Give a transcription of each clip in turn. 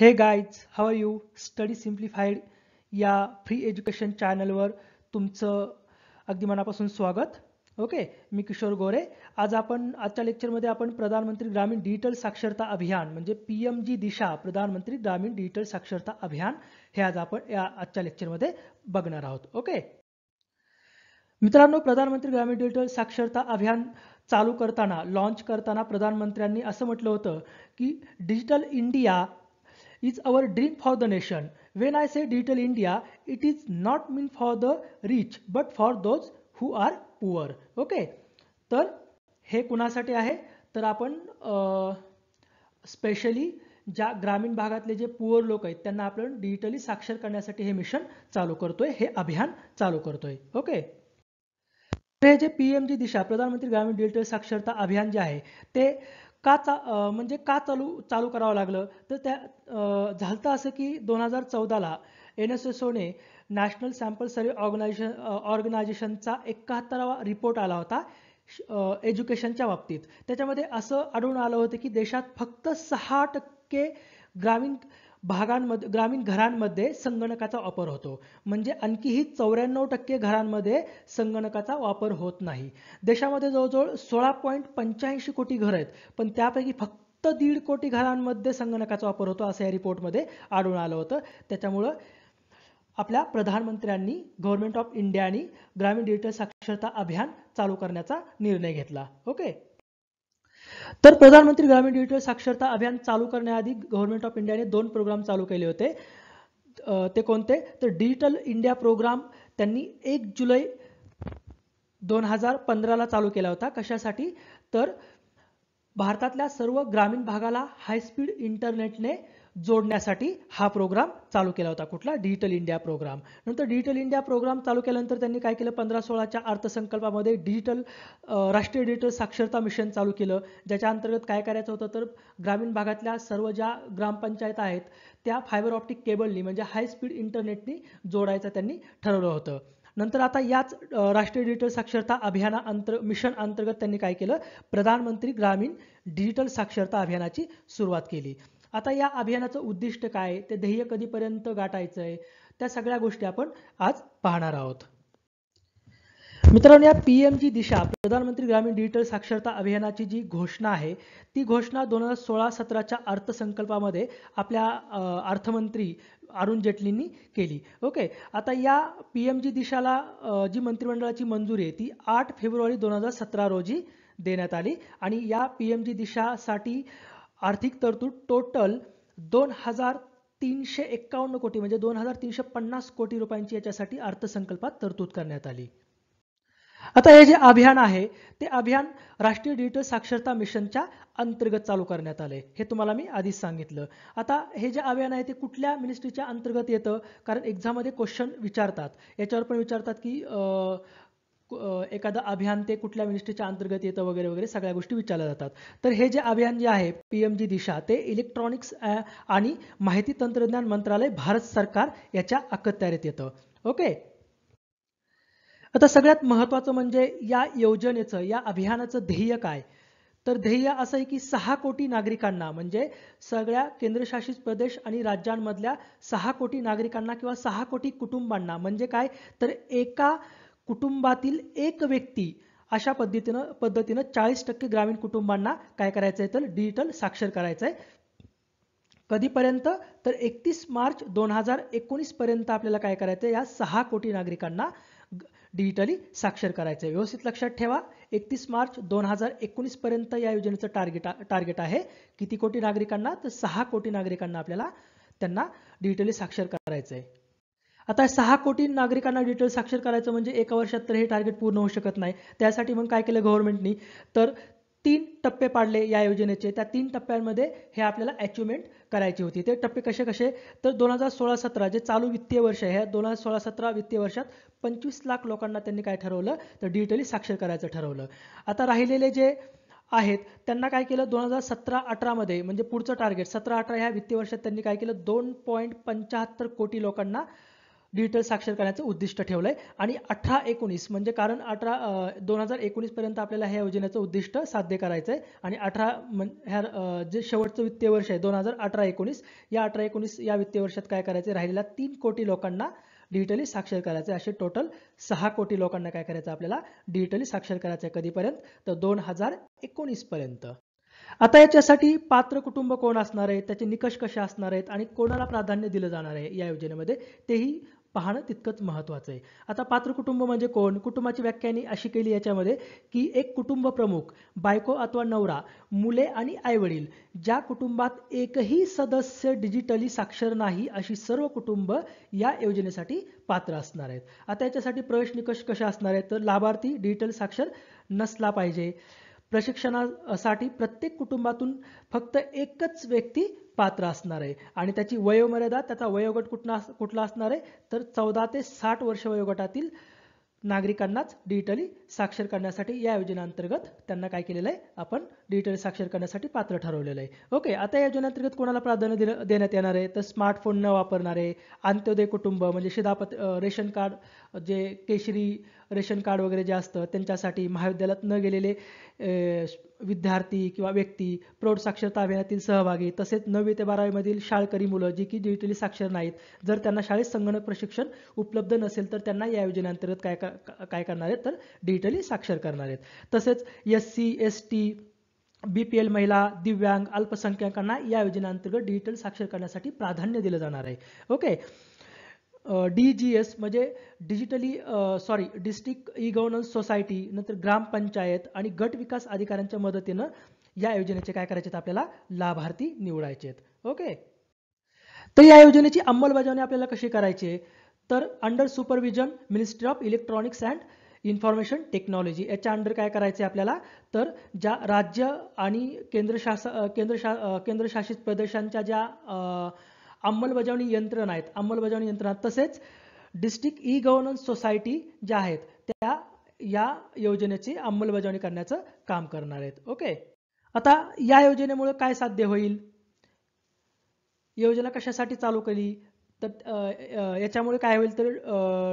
हे guys how you study simplified या free education चॅनलवर तुमचं अगदी मनापासून स्वागत ओके मी किशोर गोरे आज आपण आजच्या लेक्चरमध्ये आपण प्रधानमंत्री ग्रामीण डिजिटल साक्षरता अभियान म्हणजे पी एम जी दिशा प्रधानमंत्री ग्रामीण डिजिटल साक्षरता अभियान हे आज आपण या आजच्या लेक्चरमध्ये बघणार आहोत ओके मित्रांनो प्रधानमंत्री ग्रामीण डिजिटल साक्षरता अभियान चालू करताना लॉन्च करताना प्रधानमंत्र्यांनी असं म्हटलं होतं की digital India is our dream for the nation When I say digital India it is not mean for the rich, but for those who are poor. Okay तर हे कुणासाठी आहे तर आपण स्पेशली ज्या ग्रामीण भागातले जे पुअर लोक आहेत त्यांना आपण डिजिटली साक्षर करण्यासाठी हे मिशन चालू करतोय हे अभियान चालू करतोय ओके हे जे पीएमजी दिशा प्रधानमंत्री ग्रामीण डिजिटल साक्षरता अभियान जे आहे ते का चा म्हणजे का चालू चालू करावं लागलं तर त्या झालतं असं की दोन हजार चौदाला N S S national sample survey organization ऑर्गनायझेशनचा एकाहत्तरावा रिपोर्ट आला होता एज्युकेशनच्या बाबतीत त्याच्यामध्ये असं आढळून आलं होतं की देशात फक्त सहा टक्के ग्रामीण भागांमध्ये ग्रामीण घरांमध्ये संगणकाचा वापर होतो म्हणजे आणखीही चौऱ्याण्णव टक्के घरांमध्ये संगणकाचा वापर होत नाही देशामध्ये जवळजवळ सोळा पॉईंट पंच्याऐंशी कोटी घर आहेत पण त्यापैकी फक्त दीड कोटी घरांमध्ये संगणकाचा वापर होतो असं या रिपोर्टमध्ये आढळून आलं होतं त्याच्यामुळं आपल्या प्रधानमंत्र्यांनी गव्हर्नमेंट ऑफ इंडियानी ग्रामीण डिजिटल साक्षरता अभियान चालू करण्याचा निर्णय घेतला ओके तर प्रधानमंत्री ग्रामीण डिजिटल साक्षरता अभियान चालू करण्याआधी गव्हर्नमेंट ऑफ इंडियाने दोन प्रोग्राम चालू केले होते ते कोणते तर डिजिटल इंडिया प्रोग्राम त्यांनी एक जुलै दोन हजार पंधराला चालू केला होता कशासाठी तर भारतातल्या सर्व ग्रामीण भागाला हायस्पीड इंटरनेटने जोडण्यासाठी हा प्रोग्राम चालू केला होता कुठला डिजिटल इंडिया प्रोग्राम नंतर डिजिटल इंडिया प्रोग्राम चालू केल्यानंतर त्यांनी काय केलं पंधरा सोळाच्या अर्थसंकल्पामध्ये डिजिटल राष्ट्रीय डिजिटल साक्षरता मिशन चालू केलं ज्याच्या अंतर्गत काय करायचं होतं तर ग्रामीण भागातल्या सर्व ज्या ग्रामपंचायत आहेत त्या फायबर ऑप्टिक केबलनी म्हणजे हाय स्पीड इंटरनेटनी जोडायचं त्यांनी ठरवलं होतं नंतर आता याच राष्ट्रीय डिजिटल साक्षरता अभियाना अंतर मिशन अंतर्गत त्यांनी काय केलं प्रधानमंत्री ग्रामीण डिजिटल साक्षरता अभियानाची सुरुवात केली आता या अभियानाचं उद्दिष्ट काय ते ध्येय कधीपर्यंत गाठायचं आहे त्या सगळ्या गोष्टी आपण आज पाहणार आहोत मित्रांनो या पी एम जी दिशा प्रधानमंत्री ग्रामीण डिजिटल साक्षरता अभियानाची जी घोषणा आहे ती घोषणा दोन हजार सोळा सतराच्या अर्थसंकल्पामध्ये आपल्या अर्थमंत्री अरुण जेटलींनी केली ओके आता या पी एम जी दिशाला जी मंत्रिमंडळाची मंजुरी आहे ती आठ फेब्रुवारी दोन हजार सतरा रोजी देण्यात आली आणि या पी एम जी दिशासाठी आर्थिक तरतूद टोटल दोन हजार तीनशे एक्कावन्न कोटी म्हणजे दोन हजार तीनशे पन्नास कोटी रुपयांची याच्यासाठी अर्थसंकल्पात तरतूद करण्यात आली आता हे जे अभियान आहे ते अभियान राष्ट्रीय डिजिटल साक्षरता मिशनच्या अंतर्गत चालू करण्यात आले हे तुम्हाला मी आधीच सांगितलं आता हे जे अभियान आहे ते कुठल्या मिनिस्ट्रीच्या अंतर्गत येतं कारण एक्झाममध्ये क्वेश्चन विचारतात याच्यावर पण विचारतात की एखादं अभियान ते कुठल्या मिनिस्ट्रीच्या अंतर्गत येतं वगैरे वगैरे सगळ्या गोष्टी विचारल्या जातात तर हे जे अभियान जे आहे पी एम जी दिशा ते इलेक्ट्रॉनिक्स आणि माहिती तंत्रज्ञान मंत्रालय भारत सरकार याच्या अखत्यारीत येतं ओके आता सगळ्यात महत्वाचं म्हणजे या योजनेचं या अभियानाचं ध्येय काय तर ध्येय असं आहे की सहा कोटी नागरिकांना म्हणजे सगळ्या केंद्रशासित प्रदेश आणि राज्यांमधल्या सहा कोटी नागरिकांना किंवा सहा कोटी कुटुंबांना म्हणजे काय तर एका कुटुंबातील एक व्यक्ती अशा पद्धतीनं पद्धतीनं चाळीस टक्के ग्रामीण कुटुंबांना काय करायचं आहे तर डिजिटल साक्षर करायचं आहे कधीपर्यंत तर एकतीस मार्च दोन हजार एकोणीसपर्यंत आपल्याला काय करायचंय आहे या सहा कोटी नागरिकांना डिजिटली साक्षर करायचंय आहे व्यवस्थित लक्षात ठेवा एकतीस मार्च दोन हजार एकोणीसपर्यंत या योजनेचं टार्गेट टार्गेट आहे किती कोटी नागरिकांना तर सहा कोटी नागरिकांना आपल्याला त्यांना डिजिटली साक्षर करायचंय आहे आता सहा कोटी नागरिकांना डिटेल साक्षर करायचं म्हणजे एका वर्षात तर हे टार्गेट पूर्ण होऊ शकत नाही त्यासाठी मग काय केलं गव्हर्नमेंटनी तर तीन टप्पे पाडले या योजनेचे त्या तीन टप्प्यांमध्ये हे आपल्याला अचिव्हमेंट करायची होती ते टप्पे कसे कसे तर दोन हजार सोळा सतरा जे चालू वित्तीय वर्ष आहे ह्या दोन हजार सोळा सतरा वित्तीय वर्षात पंचवीस लाख लोकांना त्यांनी काय ठरवलं तर डिजिटली साक्षर करायचं ठरवलं आता राहिलेले जे आहेत त्यांना काय केलं दोन हजार सतरा अठरामध्ये म्हणजे पुढचं टार्गेट सतरा अठरा ह्या वित्तीय वर्षात त्यांनी काय केलं दोन पॉईंट पंचाहत्तर कोटी लोकांना डिजिटल साक्षर करण्याचं उद्दिष्ट ठेवलं आहे आणि अठरा एकोणीस म्हणजे कारण अठरा दोन हजार एकोणीसपर्यंत आपल्याला ह्या योजनेचं उद्दिष्ट साध्य करायचं आहे आणि अठरा म्हण ह्या जे शेवटचं वित्तीय वर्ष आहे दोन हजार अठरा एकोणीस या अठरा एकोणीस या वित्तीय वर्षात काय करायचं राहिलेल्या तीन कोटी लोकांना डिजिटली साक्षर करायचं असे टोटल सहा कोटी लोकांना काय करायचं आपल्याला डिजिटली साक्षर करायचं आहे कधीपर्यंत तर दोन हजार एकोणीसपर्यंत आता याच्यासाठी पात्र कुटुंब कोण असणार आहे त्याचे निकष कसे असणार आहेत आणि कोणाला प्राधान्य दिलं जाणार आहे या योजनेमध्ये तेही पाहणं तितकंच महत्वाचं आहे आता पात्र कुटुंब म्हणजे कोण कुटुंबाची व्याख्यानी अशी केली याच्यामध्ये की एक कुटुंब प्रमुख बायको अथवा नवरा मुले आणि आईवडील ज्या कुटुंबात एकही सदस्य डिजिटली साक्षर नाही अशी सर्व कुटुंब या योजनेसाठी पात्र असणार आहेत आता याच्यासाठी प्रवेश निकष कसे असणार आहेत तर लाभार्थी डिजिटल साक्षर नसला पाहिजे प्रशिक्षणासाठी प्रत्येक कुटुंबातून फक्त एकच व्यक्ती पात्र असणार आहे आणि त्याची वयोमर्यादा त्याचा वयोगट कुठला कुठला असणार आहे तर चौदा ते साठ वर्ष वयोगटातील नागरिकांनाच डिजिटली साक्षर करण्यासाठी या योजनेअंतर्गत त्यांना काय केलेलं आहे आपण डिजिटली साक्षर करण्यासाठी पात्र ठरवलेलं आहे ओके आता या योजनेअंतर्गत कोणाला प्राधान्य देण्यात येणार आहे तर स्मार्टफोन न वापरणारे अंत्योदय कुटुंब म्हणजे शिधापत रेशन कार्ड जे केशरी रेशन कार्ड वगैरे जे असतं त्यांच्यासाठी महाविद्यालयात न गेलेले विद्यार्थी किंवा व्यक्ती प्रौढ साक्षरता अभियानातील सहभागी तसेच नववी ते बारावीमधील शाळकरी मुलं जी की डिजिटली साक्षर नाहीत जर त्यांना शाळेत संगणक प्रशिक्षण उपलब्ध नसेल तर त्यांना या योजनेअंतर्गत काय काय करणार आहेत तर डिजिटली साक्षर करणार आहेत तसेच S C S T B P L महिला दिव्यांग अल्पसंख्याकांना या योजनेअंतर्गत डिजिटल साक्षर करण्यासाठी प्राधान्य दिलं जाणार आहे ओके डी जी एस म्हणजे digitally sorry district E governance society नंतर ग्रामपंचायत आणि गट विकास अधिकाऱ्यांच्या मदतीनं या योजनेचे काय करायचे आपल्याला लाभार्थी निवडायचे आहेत ओके तर या योजनेची अंमलबजावणी आपल्याला कशी करायची तर under supervision ministry of electronics and information technology याच्या अंडर काय करायचे आपल्याला तर ज्या राज्य आणि केंद्रशास केंद्रशा केंद्रशासित प्रदेशांच्या ज्या अंमलबजावणी यंत्रणा आहेत अंमलबजावणी यंत्रणा तसेच डिस्ट्रिक्ट ई गव्हर्नन्स सोसायटी ज्या आहेत त्या या योजनेची अंमलबजावणी करण्याचं काम करणार आहेत ओके आता या योजनेमुळे काय साध्य होईल योजना कशासाठी चालू केली तर याच्यामुळे काय होईल तर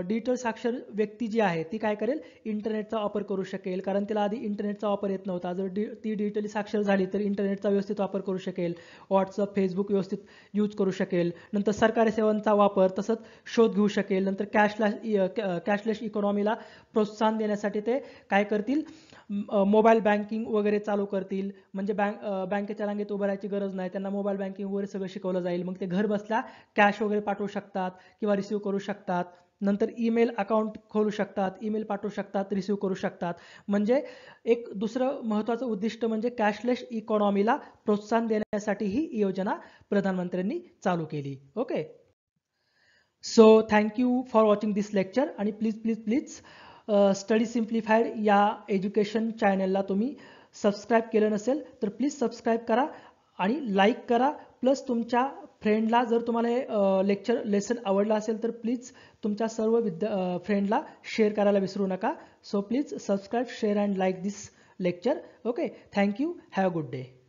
डिजिटल साक्षर व्यक्ती जी आहे ती काय करेल इंटरनेटचा वापर करू शकेल कारण तिला आधी इंटरनेटचा वापर येत नव्हता जर डि ती डिजिटली साक्षर झाली तर इंटरनेटचा व्यवस्थित वापर करू शकेल व्हॉट्सअप फेसबुक व्यवस्थित यूज करू शकेल नंतर सरकारी सेवांचा वापर तसंच शोध घेऊ शकेल नंतर कॅशलेस कॅशलेस इकॉनॉमीला प्रोत्साहन देण्यासाठी ते काय करतील मोबाईल बँकिंग वगैरे चालू करतील म्हणजे बँक बँकेच्या रांगेत उभं राहायची गरज नाही त्यांना मोबाईल बँकिंग वगैरे सगळं शिकवलं जाईल मग ते घर बसल्या कॅश वगैरे पाठवू शकतात किंवा रिसिव्ह करू शकतात नंतर ईमेल अकाउंट खोलू शकतात ईमेल पाठवू शकतात रिसिव्ह करू शकतात म्हणजे एक दुसरं महत्त्वाचं उद्दिष्ट म्हणजे कॅशलेस इकॉनॉमीला प्रोत्साहन देण्यासाठी ही योजना प्रधानमंत्र्यांनी चालू केली okay so thank you for watching this lecture आणि please please please study simplified या एज्युकेशन चॅनलला तुम्ही सबस्क्राईब केलं नसेल तर प्लीज सबस्क्राईब करा आणि लाईक करा प्लस तुमच्या फ्रेंडला जर तुम्हाला हे लेक्चर लेसन आवडला असेल तर प्लीज तुमच्या सर्व विद्या फ्रेंडला शेअर करायला विसरू नका so please subscribe share and like this lecture okay thank you have a good day